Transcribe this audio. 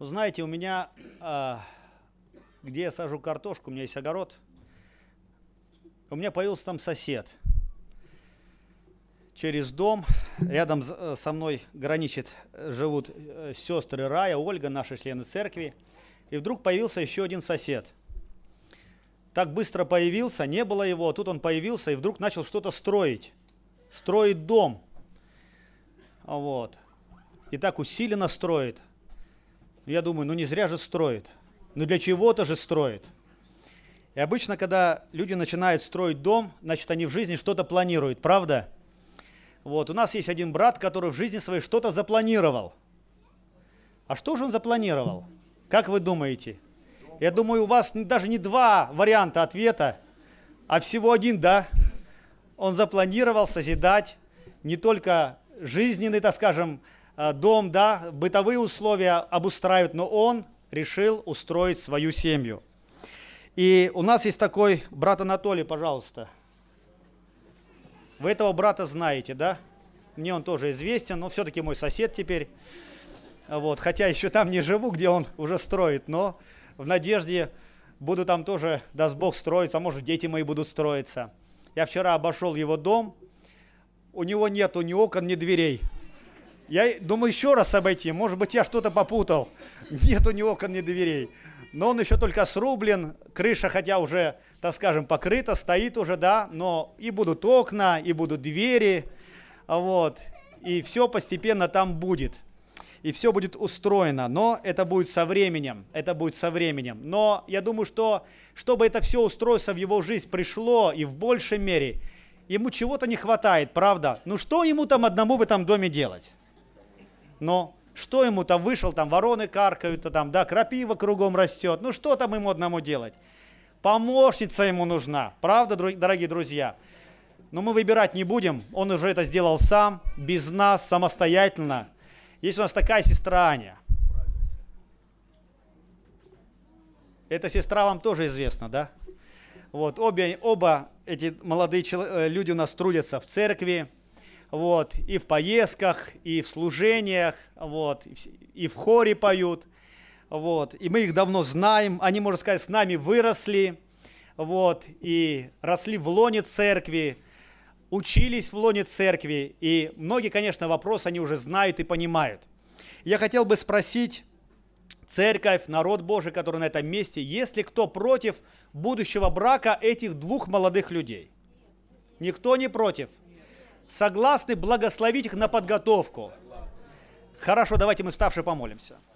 Вы ну, знаете, у меня, а, где я сажу картошку, у меня есть огород, у меня появился там сосед. Через дом, рядом э, со мной граничит, э, живут э, сестры Рая, Ольга, наши члены церкви. И вдруг появился еще один сосед. Так быстро появился, не было его, а тут он появился и вдруг начал что-то строить. Строит дом. Вот. И так усиленно строит – я думаю, ну не зря же строит. Ну для чего-то же строит. И обычно, когда люди начинают строить дом, значит, они в жизни что-то планируют, правда? Вот, у нас есть один брат, который в жизни своей что-то запланировал. А что же он запланировал? Как вы думаете? Я думаю, у вас даже не два варианта ответа, а всего один, да? Он запланировал созидать не только жизненный, так скажем, Э, дом, да, бытовые условия обустраивают, но он решил устроить свою семью. И у нас есть такой брат Анатолий, пожалуйста. Вы этого брата знаете, да? Мне он тоже известен, но все-таки мой сосед теперь. Вот, хотя еще там не живу, где он уже строит, но в надежде буду там тоже, даст Бог, строиться, а может, дети мои будут строиться. Я вчера обошел его дом, у него нету ни окон, ни дверей. Я думаю еще раз обойти, может быть, я что-то попутал. Нет у него окон, ни дверей. Но он еще только срублен, крыша, хотя уже, так скажем, покрыта, стоит уже, да, но и будут окна, и будут двери, вот, и все постепенно там будет. И все будет устроено, но это будет со временем, это будет со временем. Но я думаю, что чтобы это все устройство в его жизнь пришло и в большей мере, ему чего-то не хватает, правда? Ну что ему там одному в этом доме делать? но что ему там вышел, там вороны каркают, там, да, крапива кругом растет, ну что там ему одному делать? Помощница ему нужна, правда, дорогие друзья? Но мы выбирать не будем, он уже это сделал сам, без нас, самостоятельно. Есть у нас такая сестра Аня. Эта сестра вам тоже известна, да? Вот, обе, оба эти молодые э, люди у нас трудятся в церкви, вот, и в поездках, и в служениях, вот, и в хоре поют, вот, и мы их давно знаем, они, можно сказать, с нами выросли, вот, и росли в лоне церкви, учились в лоне церкви, и многие, конечно, вопросы они уже знают и понимают. Я хотел бы спросить церковь, народ Божий, который на этом месте, есть ли кто против будущего брака этих двух молодых людей? Никто не против? согласны благословить их на подготовку. Хорошо, давайте мы вставши помолимся.